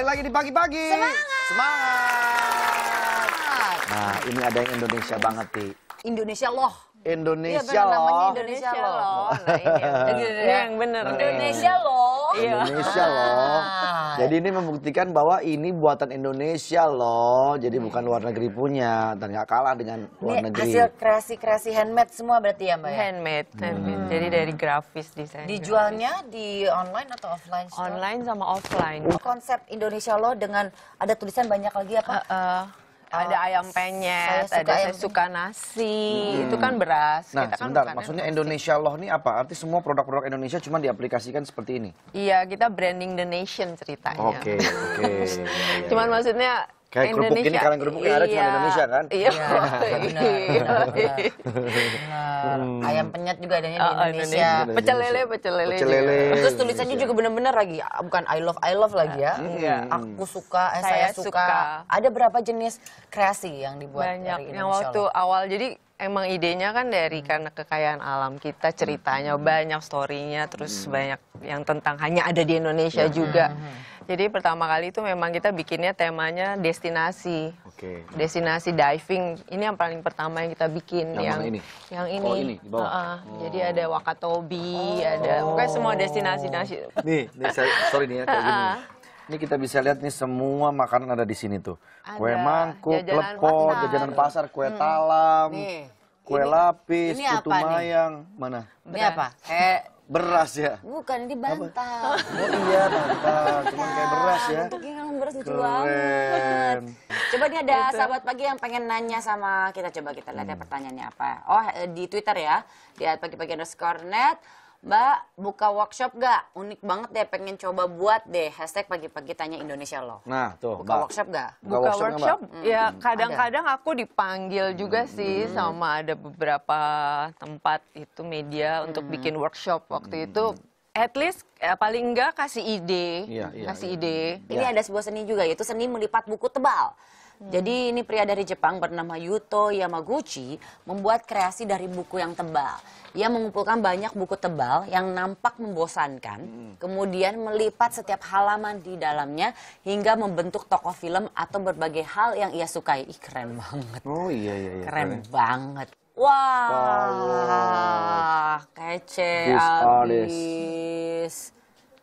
Balik lagi di pagi-pagi. Semangat. Semangat. Nah, ini ada yang Indonesia banget, Ti. Indonesia loh. Indonesia ya, loh. Indonesia, loh. Nah, ini, iya, yang bener. Indonesia loh. Iya. Indonesia loh. Ah. Jadi ini membuktikan bahwa ini buatan Indonesia loh. Jadi bukan luar negeri punya dan nggak kalah dengan luar ini negeri. Hasil kreasi-kreasi handmade semua berarti ya Mbak? Ya? Handmade, handmade. Hmm. Jadi dari grafis desain. Dijualnya grafis. di online atau offline? Store? Online sama offline. Konsep Indonesia loh dengan ada tulisan banyak lagi apa? Uh, uh, ada oh, ayam penyet, saya ada ayam saya suka nasi, hmm. itu kan beras. Nah, kita kan sebentar, maksudnya nasi. Indonesia Loh ini apa? Arti semua produk-produk Indonesia cuma diaplikasikan seperti ini? Iya, kita branding the nation ceritanya. Oke, okay, oke. Okay. cuman maksudnya Kayak Indonesia. kerupuk ini kalian kerupuk yang ada cuma di iya. Indonesia kan? Iya. iya benar. Iya. Hmm. Ayam penyet juga adanya oh, oh di Indonesia. Indonesia. Pecel lele, pecel lele. Pecel lele. Terus tulisannya juga benar-benar lagi bukan I love I love lagi ya. Hmm. Iya. Aku suka, eh, saya, saya suka. suka. Ada berapa jenis kreasi yang dibuat Banyak. dari Indonesia? Yang waktu Allah. awal jadi emang idenya kan dari hmm. karena kekayaan alam kita ceritanya banyak storynya terus hmm. banyak yang tentang hanya ada di Indonesia ya. juga. Hmm. Jadi pertama kali itu memang kita bikinnya temanya destinasi. Oke. Okay. Destinasi diving. Ini yang paling pertama yang kita bikin yang yang ini. Yang oh, ini. Oh, ini di bawah. Uh -uh. Oh. Jadi ada Wakatobi, oh. ada pokoknya semua destinasi nasi. Nih, nih saya, sorry nih ya kayak gini. Ini kita bisa lihat nih semua makanan ada di sini tuh. Ada kue mangkuk, jajanan jajanan pasar, kue hmm. talam, nih. kue ini, lapis, ini putu mayang. Mana? Ini apa? Eh Beras ya? Bukan, ini bantal. Oh iya, bantal. cuma kayak iya. beras ya. Bentuknya kan beras lucu banget. Coba ini ada Betul. sahabat pagi yang pengen nanya sama kita. Coba kita lihat ya hmm. ya pertanyaannya apa. Oh, eh, di Twitter ya. Di pagi-pagi underscore net. Mbak, buka workshop gak? Unik banget deh, pengen coba buat deh. Hashtag pagi-pagi tanya Indonesia loh. Nah, tuh. Buka mbak. workshop gak? Buka, buka workshop, workshop ya kadang-kadang aku dipanggil juga hmm. sih sama ada beberapa tempat itu media hmm. untuk bikin workshop. Waktu hmm. itu at least eh, paling enggak kasih ide, Iya, iya, kasih iya. ide. Ini ya. ada sebuah seni juga yaitu seni melipat buku tebal. Hmm. Jadi ini pria dari Jepang bernama Yuto Yamaguchi membuat kreasi dari buku yang tebal. Ia mengumpulkan banyak buku tebal yang nampak membosankan, hmm. kemudian melipat setiap halaman di dalamnya hingga membentuk tokoh film atau berbagai hal yang ia sukai. Ih keren banget. Oh iya iya iya. Keren, keren. banget. Wah, wow. kece This abis. Artist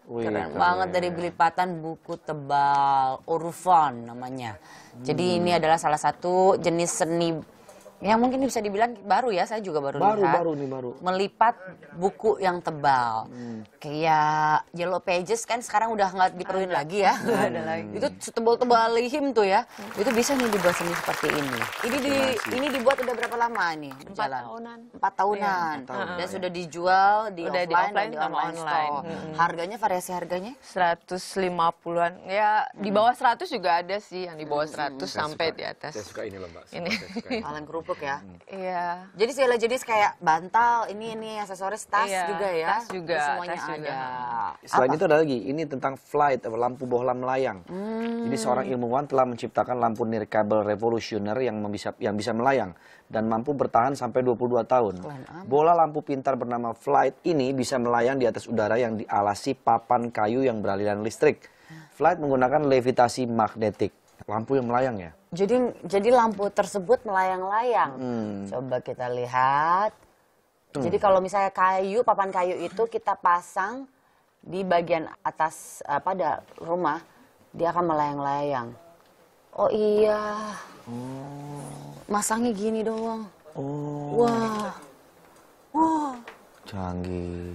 Wih, keren, keren banget dari belipatan buku tebal, urufon namanya. Jadi ini adalah salah satu jenis seni yang mungkin bisa dibilang baru ya, saya juga baru, baru lihat. Baru, nih baru. Melipat buku yang tebal. Hmm. Kayak Yellow Pages kan sekarang udah nggak diperluin lagi ya. Hmm. Itu tebal tebal lihim tuh ya. Itu bisa nih dibuat seni seperti ini. Ini di ini dibuat udah berapa lama nih? Empat jalan? tahunan. Empat tahunan. Ya, tahun. Dan sudah dijual di udah offline, di offline dan di online, online. Store. Hmm. Harganya variasi harganya? 150-an. Ya, di bawah 100 juga ada sih yang di bawah 100 hmm. sampai suka, di atas. Saya suka ini loh, Mbak. Ini. kerupuk kerupuk ya. Hmm. Iya. Jadi segala jenis kayak bantal, ini ini aksesoris tas iya, juga ya. Tas juga. semuanya tas ada. Hmm. Selain Apa? itu ada lagi, ini tentang flight lampu bohlam melayang. Hmm. Jadi seorang ilmuwan telah menciptakan lampu nirkabel revolusioner yang bisa yang bisa melayang dan mampu bertahan sampai 22 tahun. Bola lampu pintar bernama flight ini bisa melayang di atas udara yang dialasi papan kayu yang beraliran listrik. Flight menggunakan levitasi magnetik. Lampu yang melayang ya. Jadi jadi lampu tersebut melayang-layang. Hmm. Coba kita lihat. Hmm. Jadi kalau misalnya kayu, papan kayu itu kita pasang di bagian atas uh, pada rumah, dia akan melayang-layang. Oh iya. Hmm. Masangnya gini doang. Oh. Wah. Wah. Canggih.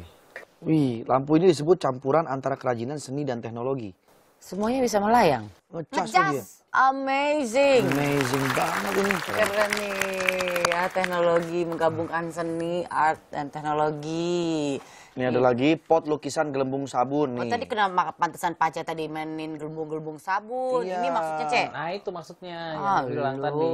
Wih, lampu ini disebut campuran antara kerajinan seni dan teknologi. Semuanya bisa melayang. Ngecas. Ngecas. Amazing. Amazing banget ini. Keren nih ya teknologi menggabungkan seni, art dan teknologi. Ini ada lagi pot lukisan gelembung sabun oh, nih. Oh, tadi kenapa pantesan Pace tadi mainin gelembung-gelembung sabun? Iya. Ini maksudnya, Cek? Nah, itu maksudnya ah, yang bilang tadi.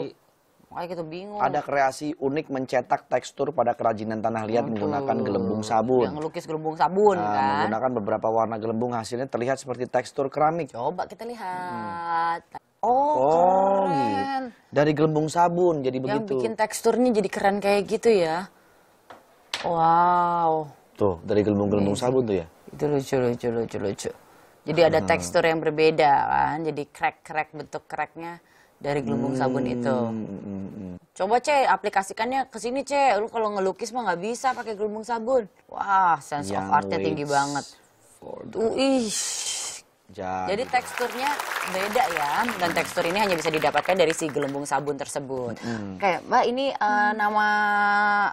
Makanya kita bingung. Ada kreasi unik mencetak tekstur pada kerajinan tanah liat Aduh. menggunakan gelembung sabun. Yang lukis gelembung sabun nah, kan. Menggunakan beberapa warna gelembung hasilnya terlihat seperti tekstur keramik. Coba kita lihat. Hmm. Oh, oh keren. Dari gelembung sabun jadi yang begitu. Yang bikin teksturnya jadi keren kayak gitu ya. Wow. Tuh, dari gelembung-gelembung sabun tuh ya. Itu lucu, lucu, lucu, lucu. Jadi hmm. ada tekstur yang berbeda kan. Jadi krek-krek bentuk kreknya dari gelembung hmm. sabun itu. Hmm, hmm. Coba cek aplikasikannya ke sini cek. Lu kalau ngelukis mah nggak bisa pakai gelembung sabun. Wah, sense yang of artnya tinggi banget. Tuh, ih. Jadi. Jadi teksturnya beda ya, dan tekstur ini hanya bisa didapatkan dari si gelembung sabun tersebut. Hmm. Kayak Mbak ini uh, nama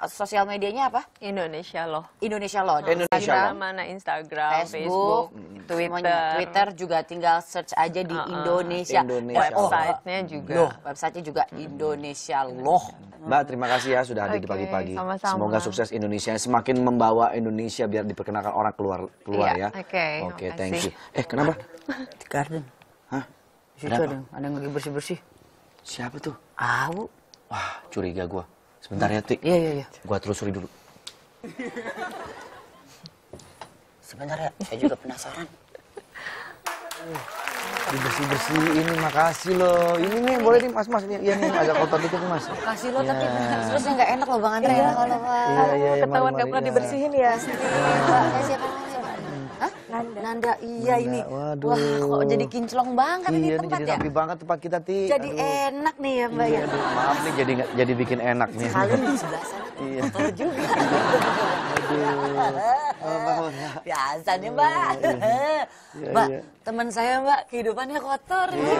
sosial medianya apa? Indonesia Loh. Indonesia Loh. Dan Indonesia Instagram mana Instagram, Facebook, Facebook Twitter. Twitter juga tinggal search aja di uh -uh. Indonesia. Indonesia. Websitenya juga. Loh, websitenya juga Indonesia Loh. Mbak, terima kasih ya sudah hadir okay, di pagi-pagi. Semoga sukses Indonesia, semakin membawa Indonesia biar diperkenalkan orang keluar keluar yeah, ya. Oke, okay, oke, okay, thank you. Eh, kenapa? Di garden. Hah? Di situ ada, ada yang lagi bersih-bersih. Siapa tuh? Aku. Wah, curiga gua. Sebentar ya, Tik. Iya, iya, iya. Gua telusuri dulu. Sebentar ya, saya juga penasaran. dibersih-bersih ini makasih loh ini nih boleh nih mas mas ini, ya nih ada kotor dikit mas makasih loh, ya. tapi iya. terusnya nggak enak loh bang Andre iya. Ya, kalau iya, iya, iya, ketahuan nggak pernah dibersihin ya Nanda. Nanda, iya Nanda. ini. Waduh. Wah, kok jadi kinclong banget iya, ini tempat jadi ya? Jadi banget tempat kita, Ti. Jadi aduh. enak nih ya, Mbak ya? iya, ya. Aduh, maaf nih jadi jadi bikin enak nih. Sekalian di sebelah sana. Iya. juga. Biasa nih mbak. Iya, iya. mbak, teman saya mbak kehidupannya kotor. Iya,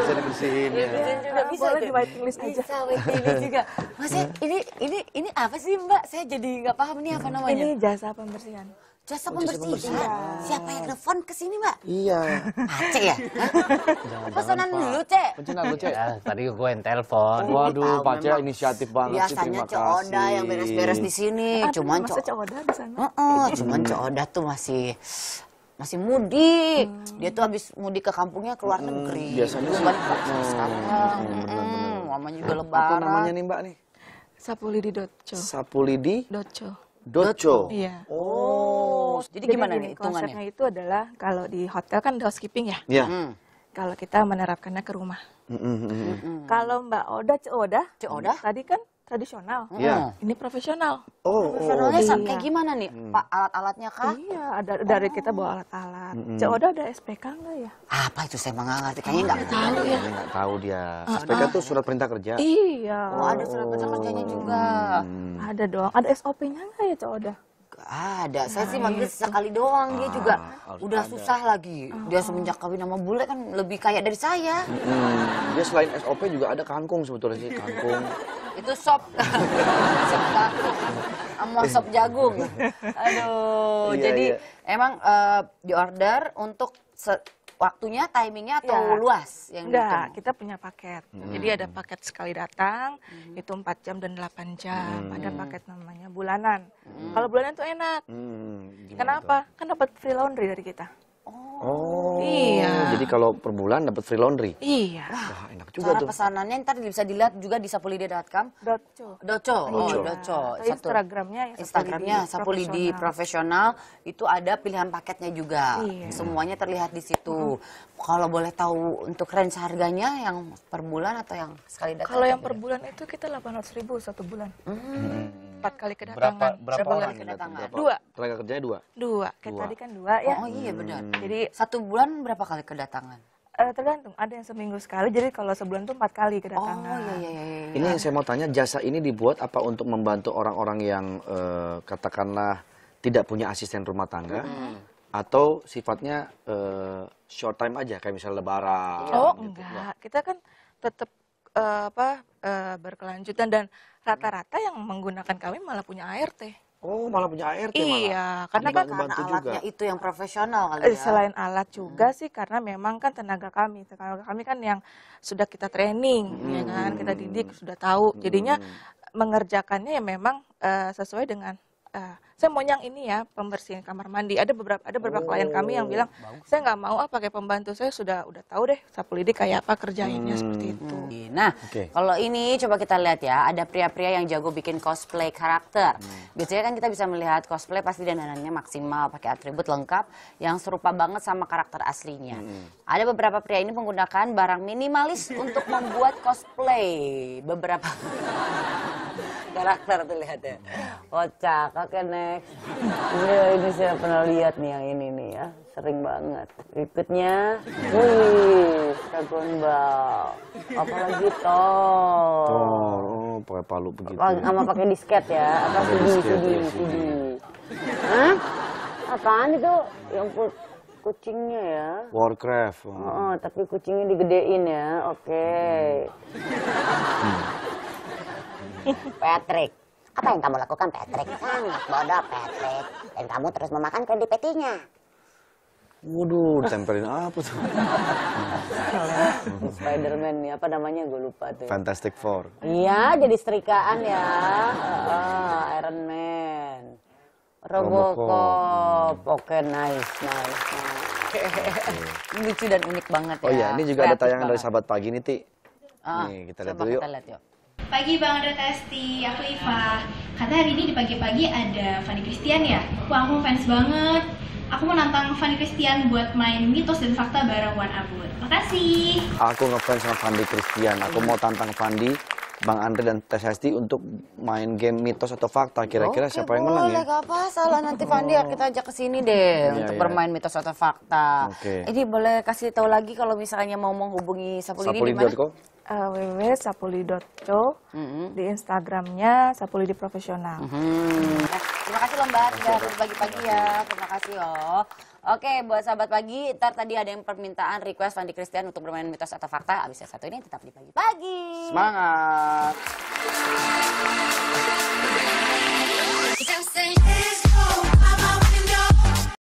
bisa dibersihin. Ya. juga iya, bisa. Boleh di white list aja. Bisa white juga. Mas, ini, ini, ini apa sih mbak? Saya jadi nggak paham nih apa namanya. Ini jasa pembersihan. Jasa oh, pembersih. Jasa pembersih. Ya. Siapa yang telepon iya. ke sini, Mbak? Iya. Aceh ya? Pesanan dulu, Cek. Pesanan dulu, Cek. Ya, tadi gue yang telepon. Oh, Waduh, Pak Cek inisiatif banget Biasanya sih, Cek Oda yang beres-beres di sini. Ah, cuman Cek Oda di sana. Uh -uh, cuman Cek Oda tuh masih masih mudik. Hmm. Dia tuh habis mudik ke kampungnya ke luar hmm, negeri. Hmm, Biasanya sih. Balik hmm, sekarang. Hmm, Mama juga lebaran. Apa namanya nih, Mbak nih? Sapulidi Doco. Sapulidi Doco. Doco. Iya. Oh, jadi, gimana gini, nih hitungannya? Konsepnya itu adalah kalau di hotel kan housekeeping ya. Iya. Hmm. Kalau kita menerapkannya ke rumah. Mm -hmm. Kalau Mbak Oda, Cik Oda, Cik Oda, tadi kan tradisional. Iya. Hmm. Ini profesional. Oh, profesionalnya oh, oh. kayak iya. gimana nih, hmm. Pak? Alat-alatnya kah? Iya, ada dari kita bawa alat-alat. Coba -hmm. Cak Oda ada SPK enggak ya? Apa itu saya enggak ngerti. Kayaknya nggak tahu ya. Nggak tahu dia. Uh, SPK itu surat perintah kerja. Iya. Oh, ada surat perintah oh. kerjanya juga. Hmm. Ada doang. Ada SOP-nya enggak ya, Cak Oda? ada. Saya sih nah, manggil itu. sekali doang. Dia ah, juga udah ada. susah lagi. Ah, dia ah. semenjak kawin sama bule kan lebih kaya dari saya. Hmm. Dia selain SOP juga ada kangkung sebetulnya sih. Kangkung. Itu sop. sop eh. sop jagung. Aduh, iya, jadi iya. emang uh, eh, order untuk waktunya, timingnya atau ya. luas yang Enggak, kita punya paket. Hmm. Jadi ada paket sekali datang, hmm. itu 4 jam dan 8 jam. Hmm. Ada paket namanya bulanan. Hmm. Kalau bulanan tuh enak. Hmm. Kenapa? Itu? Kan dapat free laundry dari kita. Oh. oh iya. jadi kalau per bulan dapat free laundry. Iya. Wah, enak juga Cara tuh. pesanannya ntar bisa dilihat juga di Sapulidi.com. Doco. Doco. Oh, Doco. Iya. Satu. Instagramnya ya, Instagramnya Sapulidi profesional. Itu ada pilihan paketnya juga. Iya. Semuanya terlihat di situ. Hmm. Kalau boleh tahu untuk range harganya yang per bulan atau yang sekali datang? Kalau yang per bulan itu kita 800 ribu satu bulan. Hmm. Empat kali kedatangan. Berapa, berapa, berapa kali gitu? Kedatangan? Dua. Tenaga kerjanya dua? Dua. Kayak dua. tadi kan dua ya. Oh iya benar. Hmm. Jadi satu bulan sebulan berapa kali kedatangan? Uh, tergantung, ada yang seminggu sekali, jadi kalau sebulan tuh empat kali kedatangan. Oh iya, iya, iya. iya. Ini yang saya mau tanya, jasa ini dibuat apa untuk membantu orang-orang yang uh, katakanlah tidak punya asisten rumah tangga? Hmm. Atau sifatnya uh, short time aja, kayak misalnya lebaran? Iya. Oh gitu. enggak, kita kan tetap uh, apa uh, berkelanjutan dan rata-rata yang menggunakan kami malah punya ART. Oh, malah punya ART iya, malah. Iya, karena kan karena alatnya juga. itu yang profesional kali eh, ya. Selain alat hmm. juga hmm. sih karena memang kan tenaga kami, tenaga kami kan yang sudah kita training hmm. ya kan, kita didik hmm. sudah tahu. Jadinya hmm. mengerjakannya ya memang uh, sesuai dengan uh, saya mau yang ini ya pembersihan kamar mandi. Ada beberapa ada beberapa oh, klien kami yang bilang oh, bagus. saya nggak mau ah pakai pembantu saya sudah udah tahu deh sapu lidi kayak apa kerjainnya hmm. seperti itu. Hmm. Nah okay. kalau ini coba kita lihat ya ada pria-pria yang jago bikin cosplay karakter. Hmm. Biasanya kan kita bisa melihat cosplay pasti dananya maksimal pakai atribut lengkap yang serupa banget sama karakter aslinya. Hmm. Ada beberapa pria ini menggunakan barang minimalis untuk membuat cosplay beberapa. karakter tuh lihat ya. Kocak, oke next. Ya, ini saya pernah lihat nih yang ini nih ya. Sering banget. Berikutnya, wih, kagonbal. Apalagi tol. Tol, oh, pakai palu begitu. Sama pakai disket ya, apa CD, CD, CD. Hah? Apaan itu? Yang kucingnya ya. Warcraft. Oh, oh tapi kucingnya digedein ya. Oke. Okay. Hmm. Patrick, apa yang kamu lakukan Patrick? Sangat bodoh Patrick. Dan kamu terus memakan kredit petinya. Waduh, tempelin apa tuh? Spider-Man nih, apa namanya gue lupa tuh. Fantastic Four. Iya, jadi setrikaan ya. Oh, Iron Man. Robocop. Oke, okay, nice, nice, nice. Lucu dan unik banget ya. Oh iya, ya. ini juga Kreatif ada tayangan banget. dari sahabat pagi nih, Ti. Ah, nih, kita lihat dulu yuk. Kita lihat yuk. Pagi Bang Andre Testi, aku Iva. Kata hari ini di pagi-pagi ada Fanny Christian ya? Wah, aku fans banget. Aku mau nantang Fanny Christian buat main mitos dan fakta bareng Wan Abud. Makasih. Aku ngefans sama Fanny Christian. Aku mau tantang Fanny, Bang Andre dan Tes Hesti untuk main game mitos atau fakta. Kira-kira Oke, siapa yang menang ya? boleh, apa salah. Nanti Fandi kita ajak ke sini deh iya, untuk iya. bermain mitos atau fakta. Oke. Ini boleh kasih tahu lagi kalau misalnya mau menghubungi Sapulidi di mana? uh, www.sapuli.co mm-hmm. di Instagramnya Sapuli di Profesional. Mm-hmm. Nah, terima kasih loh Mbak, sudah pagi-pagi ya. Terima kasih loh. Oke, buat sahabat pagi, ntar tadi ada yang permintaan request Fandi Christian untuk bermain mitos atau fakta. Abis yang satu ini tetap di pagi-pagi. Semangat!